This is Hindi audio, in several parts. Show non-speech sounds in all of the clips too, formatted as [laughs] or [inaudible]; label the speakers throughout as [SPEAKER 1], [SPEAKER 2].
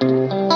[SPEAKER 1] Thank you.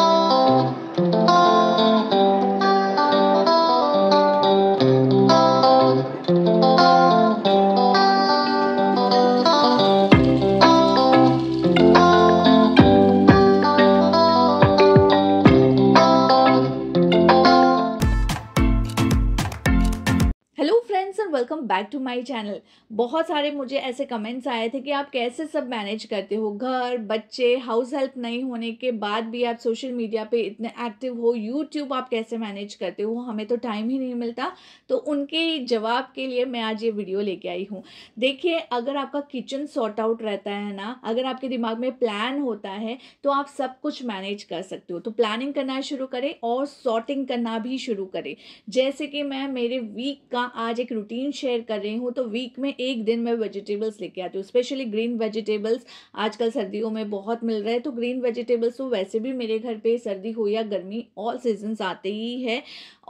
[SPEAKER 1] To my channel बहुत सारे मुझे ऐसे कमेंट्स आए थे कि आप कैसे सब मैनेज करते हो घर बच्चे हाउस हेल्प नहीं होने के बाद भी आप सोशल मीडिया पे इतने एक्टिव हो यूट्यूब आप कैसे मैनेज करते हो हमें तो टाइम ही नहीं मिलता तो उनके जवाब के लिए मैं आज ये वीडियो लेके आई हूँ देखिए अगर आपका किचन सॉर्ट आउट रहता है ना अगर आपके दिमाग में प्लान होता है तो आप सब कुछ मैनेज कर सकते हो तो प्लानिंग करना शुरू करें और सॉर्टिंग करना भी शुरू करें जैसे कि मैं मेरे वीक का आज एक रूटीन शेयर कर रही हूँ तो वीक में एक दिन मैं वेजिटेबल्स लेके आती हूँ स्पेशली ग्रीन वेजिटेबल्स आजकल सर्दियों में बहुत मिल रहा है तो ग्रीन वेजिटेबल्स तो वैसे भी मेरे घर पे सर्दी हो या गर्मी ऑल सीजन्स आते ही है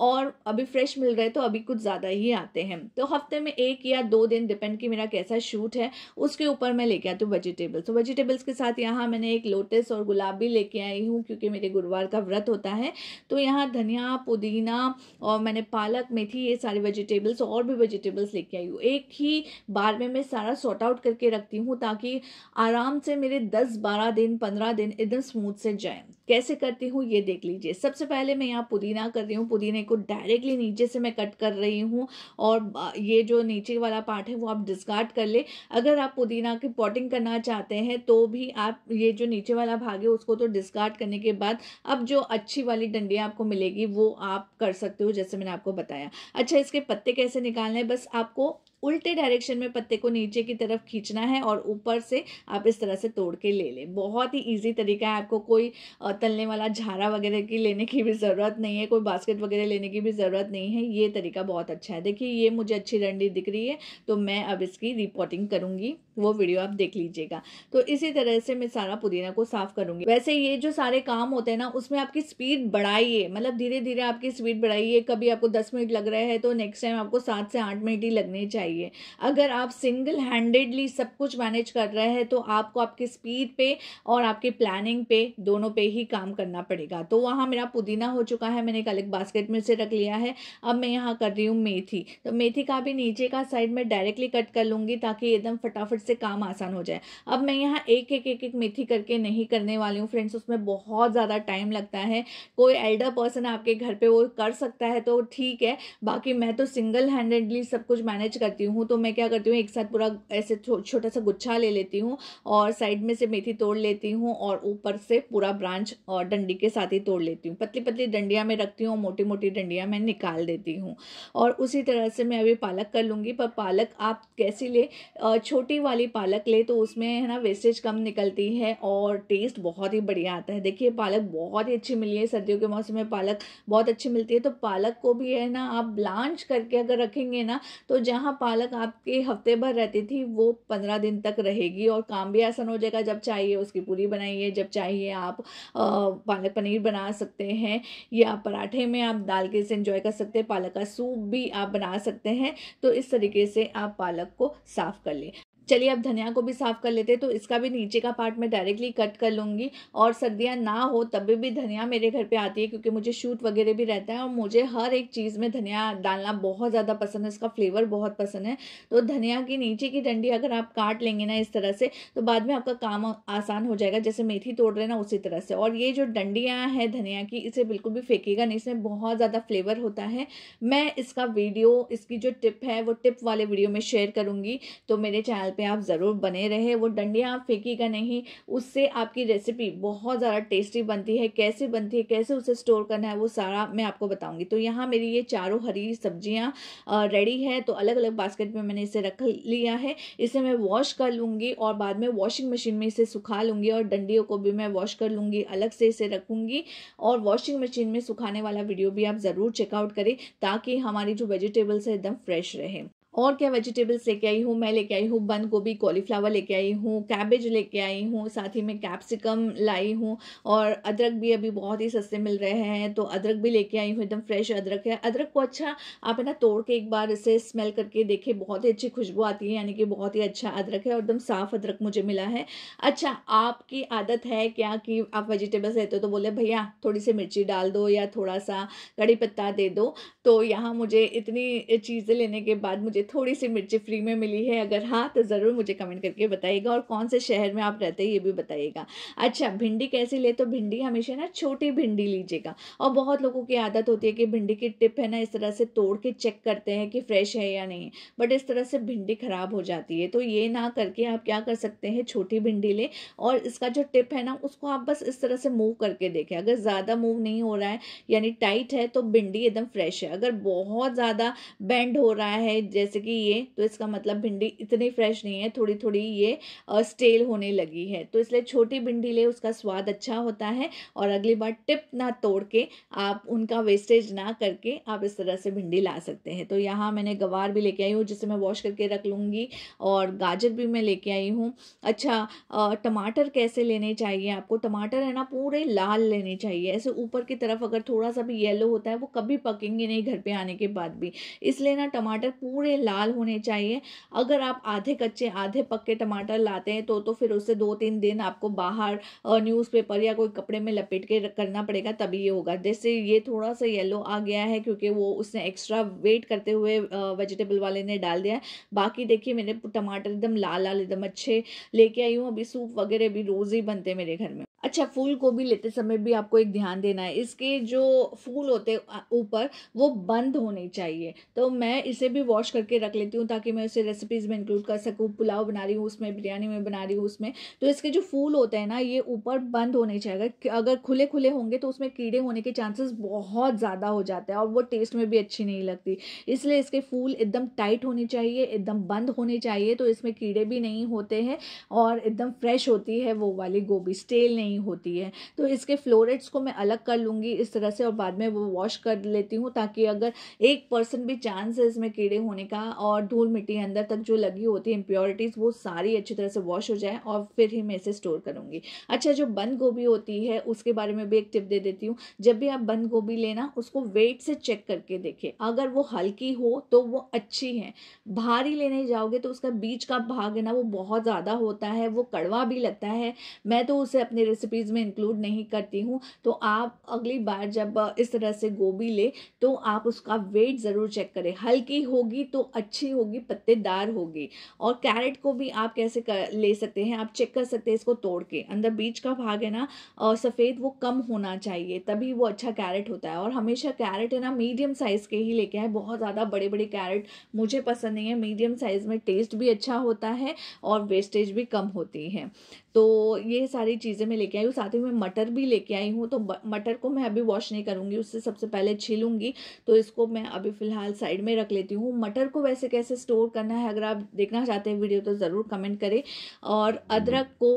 [SPEAKER 1] और अभी फ्रेश मिल रहे तो अभी कुछ ज़्यादा ही आते हैं तो हफ्ते में एक या दो दिन डिपेंड कि मेरा कैसा शूट है उसके ऊपर मैं लेके आती हूँ वेजिटेबल्स तो वेजिटेबल्स के साथ यहाँ मैंने एक लोटस और गुलाब भी लेके आई हूँ क्योंकि मेरे गुरुवार का व्रत होता है तो यहाँ धनिया पुदीना और मैंने पालक मेथी ये सारे वेजिटेबल्स और भी वेजिटेबल्स लेके लेके आई हूँ एक ही बार में मैं सारा सॉर्ट आउट करके रखती हूँ ताकि आराम से मेरे दस बारह दिन पंद्रह दिन एकदम स्मूथ से जाएँ कैसे करती हूँ ये देख लीजिए सबसे पहले मैं यहाँ पुदीना कर रही हूँ पुदीने को डायरेक्टली नीचे से मैं कट कर रही हूँ और ये जो नीचे वाला पार्ट है वो आप डिस्कार्ड कर ले अगर आप पुदीना की पॉटिंग करना चाहते हैं तो भी आप ये जो नीचे वाला भाग है उसको तो डिस्कार्ड करने के बाद अब जो अच्छी वाली डंडियाँ आपको मिलेगी वो आप कर सकते हो जैसे मैंने आपको बताया अच्छा इसके पत्ते कैसे निकालने बस आपको उल्टे डायरेक्शन में पत्ते को नीचे की तरफ खींचना है और ऊपर से आप इस तरह से तोड़ के ले लें बहुत ही ईजी तरीका है आपको कोई तलने वाला झारा वगैरह की लेने की भी ज़रूरत नहीं है कोई बास्केट वगैरह लेने की भी ज़रूरत नहीं है ये तरीका बहुत अच्छा है देखिए ये मुझे अच्छी रंडी दिख रही है तो मैं अब इसकी रिपोर्टिंग करूँगी वो वीडियो आप देख लीजिएगा तो इसी तरह से मैं सारा पुदीना को साफ करूंगी वैसे ये जो सारे काम होते हैं ना उसमें आपकी स्पीड बढ़ाइए मतलब धीरे धीरे आपकी स्पीड बढ़ाइए कभी आपको दस मिनट लग रहे हैं तो नेक्स्ट टाइम आपको सात से आठ मिनट ही लगने चाहिए अगर आप सिंगल हैंडेडली सब कुछ मैनेज कर रहे हैं तो आपको आपकी स्पीड पे और आपकी प्लानिंग पे दोनों पे ही काम करना पड़ेगा तो वहाँ मेरा पुदीना हो चुका है मैंने एक अलग बास्केट में से रख लिया है अब मैं यहाँ कर रही हूँ मेथी तो मेथी का भी नीचे का साइड में डायरेक्टली कट कर लूँगी ताकि एकदम फटाफट से काम आसान हो जाए अब मैं यहाँ एक एक एक एक मेथी करके नहीं करने वाली हूँ फ्रेंड्स उसमें बहुत ज़्यादा टाइम लगता है कोई एल्डर पर्सन आपके घर पर वो कर सकता है तो ठीक है बाकी मैं तो सिंगल हैंडेडली सब कुछ मैनेज करती हूँ तो मैं क्या करती हूँ एक साथ पूरा ऐसे छोटा सा गुच्छा ले लेती हूँ और साइड में से मेथी तोड़ लेती हूँ और ऊपर से पूरा ब्रांच और डंडी के साथ ही तोड़ लेती हूँ पतली पतली डंडिया में रखती हूँ मोटी मोटी डंडिया मैं निकाल देती हूँ और उसी तरह से मैं अभी पालक कर लूँगी पर पालक आप कैसी ले छोटी वाली वाली पालक ले तो उसमें है ना वेस्टेज कम निकलती है और टेस्ट बहुत ही बढ़िया आता है देखिए पालक बहुत ही अच्छी मिली है सर्दियों के मौसम में पालक बहुत अच्छी मिलती है तो पालक को भी है ना आप ब्लांच करके अगर रखेंगे ना तो जहाँ पालक आपके हफ्ते भर रहती थी वो पंद्रह दिन तक रहेगी और काम भी आसान हो जाएगा जब चाहिए उसकी पूरी बनाइए जब चाहिए आप पालक पनीर बना सकते हैं या पराठे में आप डाल के इसे इंजॉय कर सकते हैं पालक का सूप भी आप बना सकते हैं तो इस तरीके से आप पालक को साफ़ कर लें चलिए अब धनिया को भी साफ़ कर लेते हैं तो इसका भी नीचे का पार्ट मैं डायरेक्टली कट कर लूँगी और सर्दियाँ ना हो तब भी धनिया मेरे घर पे आती है क्योंकि मुझे शूट वगैरह भी रहता है और मुझे हर एक चीज़ में धनिया डालना बहुत ज़्यादा पसंद है इसका फ्लेवर बहुत पसंद है तो धनिया की नीचे की डंडी अगर आप काट लेंगे ना इस तरह से तो बाद में आपका काम आसान हो जाएगा जैसे मेथी तोड़ रहे ना उसी तरह से और ये जो डंडियाँ हैं धनिया की इसे बिल्कुल भी फेंकेगा नहीं इसमें बहुत ज़्यादा फ्लेवर होता है मैं इसका वीडियो इसकी जो टिप है वो टिप वाले वीडियो में शेयर करूँगी तो मेरे चैनल पे आप ज़रूर बने रहे वो डंडियाँ आप फेंकीगा नहीं उससे आपकी रेसिपी बहुत ज़्यादा टेस्टी बनती है कैसे बनती है कैसे उसे स्टोर करना है वो सारा मैं आपको बताऊँगी तो यहाँ मेरी ये चारों हरी सब्जियाँ रेडी है तो अलग अलग बास्केट में मैंने इसे रख लिया है इसे मैं वॉश कर लूँगी और बाद में वॉशिंग मशीन में इसे सुखा लूँगी और डंडियों को भी मैं वॉश कर लूँगी अलग से इसे रखूँगी और वॉशिंग मशीन में सुखाने वाला वीडियो भी आप ज़रूर चेकआउट करें ताकि हमारी जो वेजिटेबल्स है एकदम फ्रेश रहे और क्या वेजिटेबल्स लेके आई हूँ मैं लेके आई हूँ बंद गोभी कॉलीफ्लावर लेके आई हूँ कैबेज लेके आई हूँ साथ ही में कैप्सिकम लाई हूँ और अदरक भी अभी बहुत ही सस्ते मिल रहे हैं तो अदरक भी लेके आई हूँ एकदम फ्रेश अदरक है अदरक को अच्छा आप है ना तोड़ के एक बार इसे स्मेल करके देखे बहुत ही अच्छी खुशबू आती है यानी कि बहुत ही अच्छा अदरक है और एकदम साफ अदरक मुझे मिला है अच्छा आपकी आदत है क्या कि आप वेजिटेबल्स लेते हो तो बोले भैया थोड़ी सी मिर्ची डाल दो या थोड़ा सा कड़ी पत्ता दे दो तो यहाँ मुझे इतनी चीज़ें लेने के बाद मुझे थोड़ी सी मिर्ची फ्री में मिली है अगर हाँ तो ज़रूर मुझे कमेंट करके बताइएगा और कौन से शहर में आप रहते हैं ये भी बताइएगा अच्छा भिंडी कैसे ले तो भिंडी हमेशा ना छोटी भिंडी लीजिएगा और बहुत लोगों की आदत होती है कि भिंडी की टिप है ना इस तरह से तोड़ के चेक करते हैं कि फ्रेश है या नहीं बट इस तरह से भिंडी ख़राब हो जाती है तो ये ना करके आप क्या कर सकते हैं छोटी भिंडी लें और इसका जो टिप है ना उसको आप बस इस तरह से मूव करके देखें अगर ज़्यादा मूव नहीं हो रहा है यानी टाइट है तो भिंडी एकदम फ्रेश है अगर बहुत ज़्यादा बेंड हो रहा है जैसे जैसे कि ये तो इसका मतलब भिंडी इतनी फ्रेश नहीं है थोड़ी थोड़ी ये स्टेल होने लगी है तो इसलिए छोटी भिंडी ले उसका स्वाद अच्छा होता है और अगली बार टिप ना तोड़ के आप उनका वेस्टेज ना करके आप इस तरह से भिंडी ला सकते हैं तो यहाँ मैंने गवार भी लेके आई हूँ जिसे मैं वॉश करके रख लूँगी और गाजर भी मैं लेके आई हूँ अच्छा टमाटर कैसे लेने चाहिए आपको टमाटर है ना पूरे लाल लेने चाहिए ऐसे ऊपर की तरफ अगर थोड़ा सा भी येलो होता है वो कभी पकेंगे नहीं घर पे आने के बाद भी इसलिए ना टमाटर पूरे लाल होने चाहिए अगर आप आधे कच्चे आधे पक्के टमाटर लाते हैं तो तो फिर उसे दो तीन दिन आपको बाहर न्यूज़पेपर या कोई कपड़े में लपेट के करना पड़ेगा तभी ये होगा जैसे ये थोड़ा सा येलो आ गया है क्योंकि वो उसने एक्स्ट्रा वेट करते हुए वेजिटेबल वाले ने डाल दिया है बाकी देखिए मैंने टमाटर एकदम लाल लाल एकदम अच्छे लेके आई हूँ अभी सूप वगैरह भी रोज़ ही बनते हैं मेरे घर में अच्छा फूल गोभी लेते समय भी आपको एक ध्यान देना है इसके जो फूल होते ऊपर वो बंद होने चाहिए तो मैं इसे भी वॉश करके रख लेती हूँ ताकि मैं उसे रेसिपीज़ में इंक्लूड कर सकूँ पुलाव बना रही हूँ उसमें बिरयानी में बना रही हूँ उसमें तो इसके जो फूल होते हैं ना ये ऊपर बंद होने चाहिए अगर खुले खुले होंगे तो उसमें कीड़े होने के चांसेस बहुत ज़्यादा हो जाते हैं और वो टेस्ट में भी अच्छी नहीं लगती इसलिए इसके फूल एकदम टाइट होने चाहिए एकदम बंद होने चाहिए तो इसमें कीड़े भी नहीं होते हैं और एकदम फ्रेश होती है वो वाली गोभी स्टेल नहीं नहीं होती है तो इसके फ्लोरेट्स को मैं अलग कर लूँगी इस तरह से और बाद में वो वॉश कर लेती हूँ ताकि अगर एक परसेंट भी चांस है इसमें कीड़े होने का और धूल मिट्टी अंदर तक जो लगी होती है इम्प्योरिटीज़ वो सारी अच्छी तरह से वॉश हो जाए और फिर ही मैं इसे स्टोर करूँगी अच्छा जो बंद गोभी होती है उसके बारे में भी एक टिप दे देती हूँ जब भी आप बंद गोभी लेना उसको वेट से चेक करके देखें अगर वो हल्की हो तो वो अच्छी है भारी लेने जाओगे तो उसका बीच का भाग है ना वो बहुत ज़्यादा होता है वो कड़वा भी लगता है मैं तो उसे अपने रेसिपी रेसिपीज़ में इंक्लूड नहीं करती हूँ तो आप अगली बार जब इस तरह से गोभी ले तो आप उसका वेट ज़रूर चेक करें हल्की होगी तो अच्छी होगी पत्तेदार होगी और कैरेट को भी आप कैसे कर, ले सकते हैं आप चेक कर सकते हैं इसको तोड़ के अंदर बीच का भाग है ना सफ़ेद वो कम होना चाहिए तभी वो अच्छा कैरेट होता है और हमेशा कैरेट है ना मीडियम साइज़ के ही लेके आए बहुत ज़्यादा बड़े बड़े कैरेट मुझे पसंद नहीं है मीडियम साइज़ में टेस्ट भी अच्छा होता है और वेस्टेज भी कम होती है तो ये सारी चीज़ें मैं लेके लेके आई हूँ साथ ही मैं मटर भी लेके आई हूँ तो मटर को मैं अभी वॉश नहीं करूँगी उससे सबसे पहले छीलूँगी तो इसको मैं अभी फ़िलहाल साइड में रख लेती हूँ मटर को वैसे कैसे स्टोर करना है अगर आप देखना चाहते हैं वीडियो तो ज़रूर कमेंट करें और हम्म। अदरक को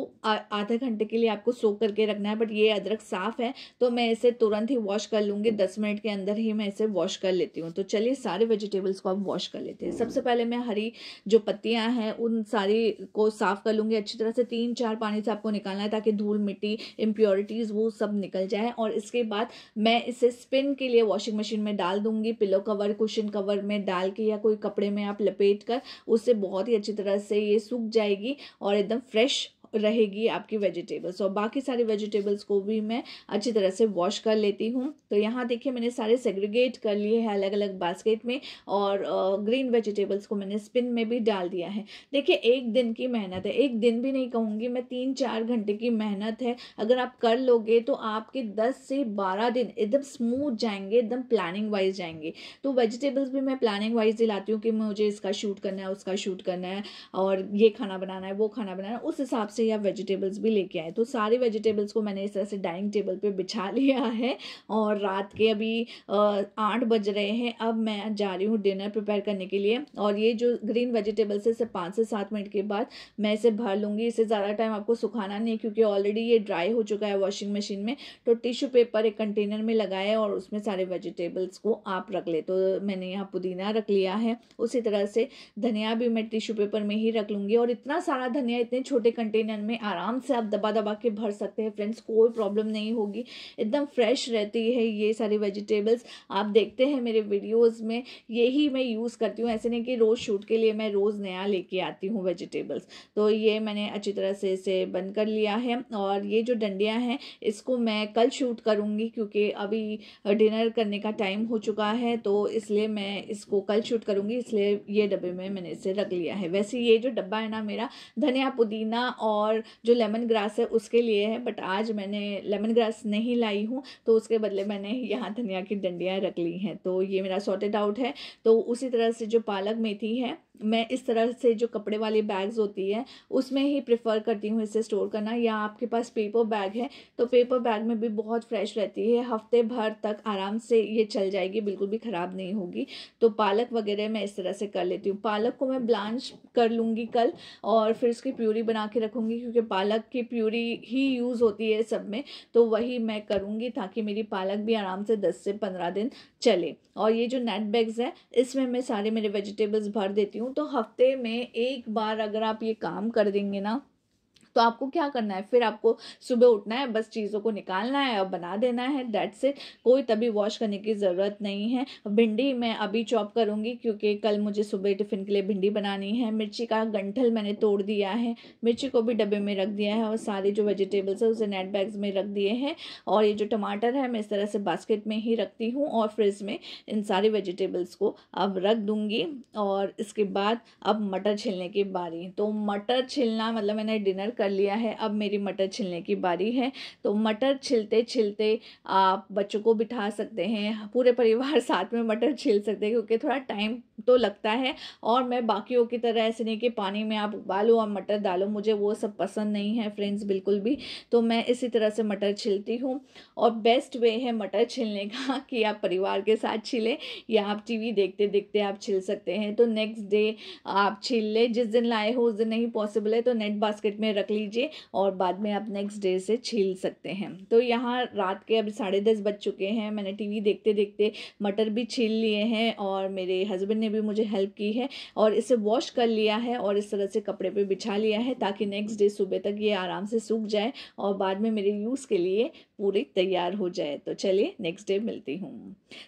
[SPEAKER 1] आधे घंटे के लिए आपको सो करके रखना है बट ये अदरक साफ़ है तो मैं इसे तुरंत ही वॉश कर लूँगी दस मिनट के अंदर ही मैं इसे वॉश कर लेती हूँ तो चलिए सारे वेजिटेबल्स को आप वॉश कर लेते हैं हम्म। सबसे पहले मैं हरी जो पत्तियाँ हैं उन सारी को साफ़ कर लूँगी अच्छी तरह से तीन चार पानी से आपको निकालना है ताकि धूल मिट इम्प्योरिटी इम्प्योरिटीज़ वो सब निकल जाए और इसके बाद मैं इसे स्पिन के लिए वॉशिंग मशीन में डाल दूँगी पिलो कवर कुशन कवर में डाल के या कोई कपड़े में आप लपेट कर उससे बहुत ही अच्छी तरह से ये सूख जाएगी और एकदम फ्रेश रहेगी आपकी वेजिटेबल्स और बाकी सारे वेजिटेबल्स को भी मैं अच्छी तरह से वॉश कर लेती हूँ तो यहाँ देखिए मैंने सारे सेग्रीगेट कर लिए हैं अलग अलग बास्केट में और ग्रीन वेजिटेबल्स को मैंने स्पिन में भी डाल दिया है देखिए एक दिन की मेहनत है एक दिन भी नहीं कहूँगी मैं तीन चार घंटे की मेहनत है अगर आप कर लोगे तो आपके दस से बारह दिन एकदम स्मूथ जाएंगे एकदम प्लानिंग वाइज जाएंगे तो वेजिटेबल्स भी मैं प्लानिंग वाइज दिलाती हूँ कि मुझे इसका शूट करना है उसका शूट करना है और ये खाना बनाना है वो खाना बनाना है उस हिसाब से ही आप वेजिटेबल्स भी लेके आए तो सारे वेजिटेबल्स को मैंने इस तरह से डाइनिंग टेबल पे बिछा [laughs] लिया है और रात के अभी आठ बज रहे हैं अब मैं जा रही हूँ डिनर प्रिपेयर करने के लिए और ये जो ग्रीन वेजिटेबल्स है इसे पाँच से सात मिनट के बाद मैं इसे भर लूँगी इसे ज़्यादा टाइम आपको सुखाना नहीं क्योंकि ऑलरेडी ये ड्राई हो चुका है वॉशिंग मशीन में तो टिश्यू पेपर एक कंटेनर में लगाए और उसमें सारे वेजिटेबल्स को आप रख ले तो मैंने यहाँ पुदीना रख लिया है उसी तरह से धनिया भी मैं टिश्यू पेपर में ही रख लूँगी और इतना सारा धनिया इतने छोटे कंटेनर कंटेनर में आराम से आप दबा दबा के भर सकते हैं फ्रेंड्स कोई प्रॉब्लम नहीं होगी एकदम फ्रेश रहती है ये सारी वेजिटेबल्स आप देखते हैं मेरे वीडियोज़ में यही मैं यूज़ करती हूँ ऐसे नहीं कि रोज़ शूट के लिए मैं रोज़ नया लेके आती हूँ वेजिटेबल्स तो ये मैंने अच्छी तरह से इसे बंद कर लिया है और ये जो डंडियाँ हैं इसको मैं कल शूट करूँगी क्योंकि अभी डिनर करने का टाइम हो चुका है तो इसलिए मैं इसको कल शूट करूँगी इसलिए ये डब्बे में मैंने इसे रख लिया है वैसे ये जो डब्बा है ना मेरा धनिया पुदीना और और जो लेमन ग्रास है उसके लिए है बट आज मैंने लेमन ग्रास नहीं लाई हूँ तो उसके बदले मैंने यहाँ धनिया की डंडियाँ रख ली हैं तो ये मेरा सॉर्टेड आउट है तो उसी तरह से जो पालक मेथी है मैं इस तरह से जो कपड़े वाली बैग्स होती है उसमें ही प्रेफर करती हूँ इसे स्टोर करना या आपके पास पेपर बैग है तो पेपर बैग में भी बहुत फ्रेश रहती है हफ्ते भर तक आराम से ये चल जाएगी बिल्कुल भी ख़राब नहीं होगी तो पालक वगैरह मैं इस तरह से कर लेती हूँ पालक को मैं ब्लांच कर लूँगी कल और फिर उसकी प्यूरी बना के रखूँगी क्योंकि पालक की प्यूरी ही यूज़ होती है सब में तो वही मैं करूँगी ताकि मेरी पालक भी आराम से दस से पंद्रह दिन चले और ये जो नेट बैग्स हैं इसमें मैं सारे मेरे वेजिटेबल्स भर देती हूँ हूँ तो हफ्ते में एक बार अगर आप ये काम कर देंगे ना तो आपको क्या करना है फिर आपको सुबह उठना है बस चीज़ों को निकालना है और बना देना है दैट इट कोई तभी वॉश करने की ज़रूरत नहीं है भिंडी मैं अभी चॉप करूँगी क्योंकि कल मुझे सुबह टिफ़िन के लिए भिंडी बनानी है मिर्ची का गंठल मैंने तोड़ दिया है मिर्ची को भी डब्बे में रख दिया है और सारे जो वेजिटेबल्स है उसे नेट बैग्स में रख दिए हैं और ये जो टमाटर है मैं इस तरह से बास्केट में ही रखती हूँ और फ्रिज में इन सारे वेजिटेबल्स को अब रख दूँगी और इसके बाद अब मटर छिलने की बारी तो मटर छिलना मतलब मैंने डिनर कर कर लिया है अब मेरी मटर छिलने की बारी है तो मटर छिलते छिलते आप बच्चों को बिठा सकते हैं पूरे परिवार [laughs] साथ में मटर छिल सकते हैं क्योंकि थोड़ा टाइम तो लगता है और मैं बाकियों की तरह ऐसे नहीं कि पानी में आप उबालो और मटर डालो मुझे वो सब पसंद नहीं है फ्रेंड्स बिल्कुल भी तो मैं इसी तरह से मटर छिलती हूँ और बेस्ट वे है मटर छिलने का [laughs] कि आप परिवार के साथ छिले या आप टीवी देखते देखते आप छिल सकते हैं तो नेक्स्ट डे आप छिल ले जिस दिन लाए हो उस दिन नहीं पॉसिबल है तो नेट बास्केट में रख ले लीजिए और बाद में आप नेक्स्ट डे से छील सकते हैं तो यहाँ रात के अभी साढ़े दस बज चुके हैं मैंने टीवी देखते देखते मटर भी छील लिए हैं और मेरे हस्बैंड ने भी मुझे हेल्प की है और इसे वॉश कर लिया है और इस तरह से कपड़े पे बिछा लिया है ताकि नेक्स्ट डे सुबह तक ये आराम से सूख जाए और बाद में मेरे यूज़ के लिए पूरी तैयार हो जाए तो चलिए नेक्स्ट डे मिलती हूँ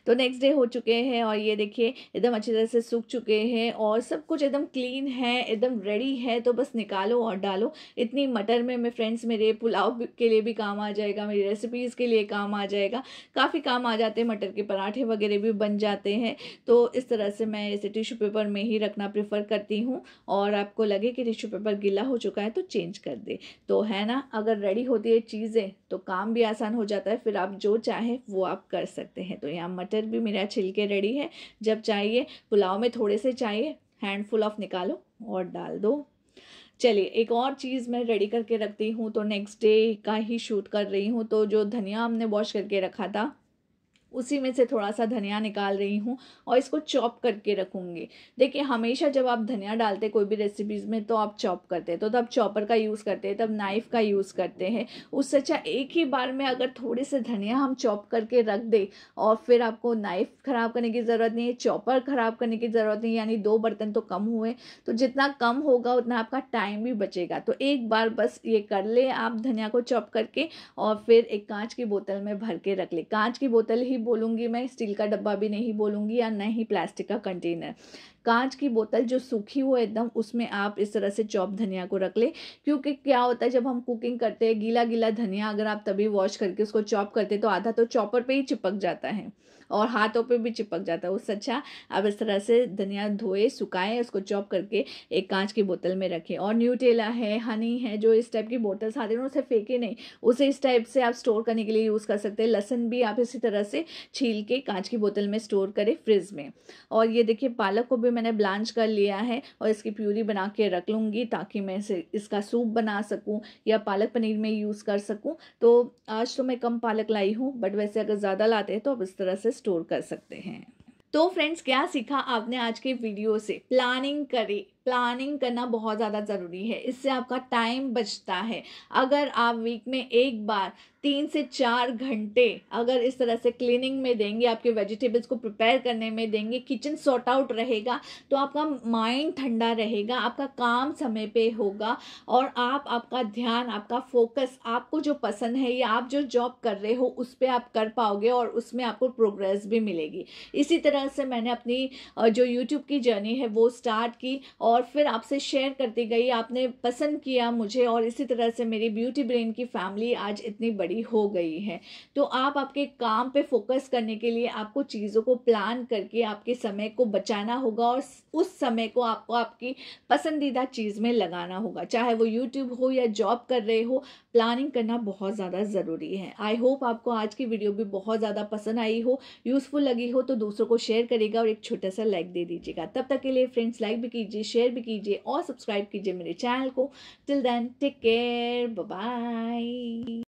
[SPEAKER 1] तो नेक्स्ट डे हो चुके हैं और ये देखिए एकदम अच्छी तरह से सूख चुके हैं और सब कुछ एकदम क्लीन है एकदम रेडी है तो बस निकालो और डालो इतनी मटर में मैं फ्रेंड्स मेरे पुलाव के लिए भी काम आ जाएगा मेरी रेसिपीज़ के लिए काम आ जाएगा काफ़ी काम आ जाते हैं मटर के पराठे वगैरह भी बन जाते हैं तो इस तरह से मैं इसे टिश्यू पेपर में ही रखना प्रेफर करती हूँ और आपको लगे कि टिश्यू पेपर गीला हो चुका है तो चेंज कर दे तो है ना अगर रेडी होती है चीज़ें तो काम भी आसान हो जाता है फिर आप जो चाहें वो आप कर सकते हैं तो यहाँ मटर भी मेरा छिलके रेडी है जब चाहिए पुलाव में थोड़े से चाहिए हैंडफुल ऑफ निकालो और डाल दो चलिए एक और चीज़ मैं रेडी करके रखती हूँ तो नेक्स्ट डे का ही शूट कर रही हूँ तो जो धनिया हमने वॉश करके रखा था उसी में से थोड़ा सा धनिया निकाल रही हूँ और इसको चॉप करके रखूँगी देखिए हमेशा जब आप धनिया डालते कोई भी रेसिपीज़ में तो आप चॉप करते हैं तो तब चॉपर का यूज़ करते हैं तब नाइफ़ का यूज़ करते हैं उससे अच्छा एक ही बार में अगर थोड़े से धनिया हम चॉप करके रख दें और फिर आपको नाइफ़ ख़राब करने की ज़रूरत नहीं है चॉपर ख़राब करने की ज़रूरत नहीं यानी दो बर्तन तो कम हुए तो जितना कम होगा उतना आपका टाइम भी बचेगा तो एक बार बस ये कर ले आप धनिया को चॉप करके और फिर एक कांच की बोतल में भर के रख ले कांच की बोतल ही बोलूंगी मैं स्टील का डब्बा भी नहीं बोलूंगी या ना ही प्लास्टिक का कंटेनर कांच की बोतल जो सूखी हो एकदम उसमें आप इस तरह से चॉप धनिया को रख लें क्योंकि क्या होता है जब हम कुकिंग करते हैं गीला गीला धनिया अगर आप तभी वॉश करके उसको चॉप करते तो आधा तो चॉपर पर ही चिपक जाता है और हाथों पे भी चिपक जाता है उससे अच्छा आप इस तरह से धनिया धोए सुखाएं उसको चॉप करके एक कांच की बोतल में रखें और न्यूटेला है हनी है जो इस टाइप की बोतल्स आती हैं उसे फेंके नहीं उसे इस टाइप से आप स्टोर करने के लिए यूज़ कर सकते हैं लहसन भी आप इसी तरह से छील के कांच की बोतल में स्टोर करें फ्रिज में और ये देखिए पालक को भी भी मैंने ब्लांच कर लिया है और इसकी प्यूरी बना के रख लूँगी ताकि मैं इसे इसका सूप बना सकूँ या पालक पनीर में यूज़ कर सकूँ तो आज तो मैं कम पालक लाई हूँ बट वैसे अगर ज़्यादा लाते हैं तो आप इस तरह से स्टोर कर सकते हैं तो फ्रेंड्स क्या सीखा आपने आज के वीडियो से प्लानिंग करें प्लानिंग करना बहुत ज़्यादा ज़रूरी है इससे आपका टाइम बचता है अगर आप वीक में एक बार तीन से चार घंटे अगर इस तरह से क्लीनिंग में देंगे आपके वेजिटेबल्स को प्रिपेयर करने में देंगे किचन सॉर्ट आउट रहेगा तो आपका माइंड ठंडा रहेगा आपका काम समय पे होगा और आप आपका ध्यान आपका फोकस आपको जो पसंद है या आप जो जॉब कर रहे हो उस पर आप कर पाओगे और उसमें आपको प्रोग्रेस भी मिलेगी इसी तरह से मैंने अपनी जो यूट्यूब की जर्नी है वो स्टार्ट की और और फिर आपसे शेयर करती गई आपने पसंद किया मुझे और इसी तरह से मेरी ब्यूटी ब्रेन की फैमिली आज इतनी बड़ी हो गई है तो आप आपके काम पे फोकस करने के लिए आपको चीज़ों को प्लान करके आपके समय को बचाना होगा और उस समय को आपको आपकी पसंदीदा चीज़ में लगाना होगा चाहे वो यूट्यूब हो या जॉब कर रहे हो प्लानिंग करना बहुत ज़्यादा ज़रूरी है आई होप आपको आज की वीडियो भी बहुत ज़्यादा पसंद आई हो यूज़फुल लगी हो तो दूसरों को शेयर करेगा और एक छोटा सा लाइक दे दीजिएगा तब तक के लिए फ्रेंड्स लाइक भी कीजिए शेयर भी कीजिए और सब्सक्राइब कीजिए मेरे चैनल को till then take care bye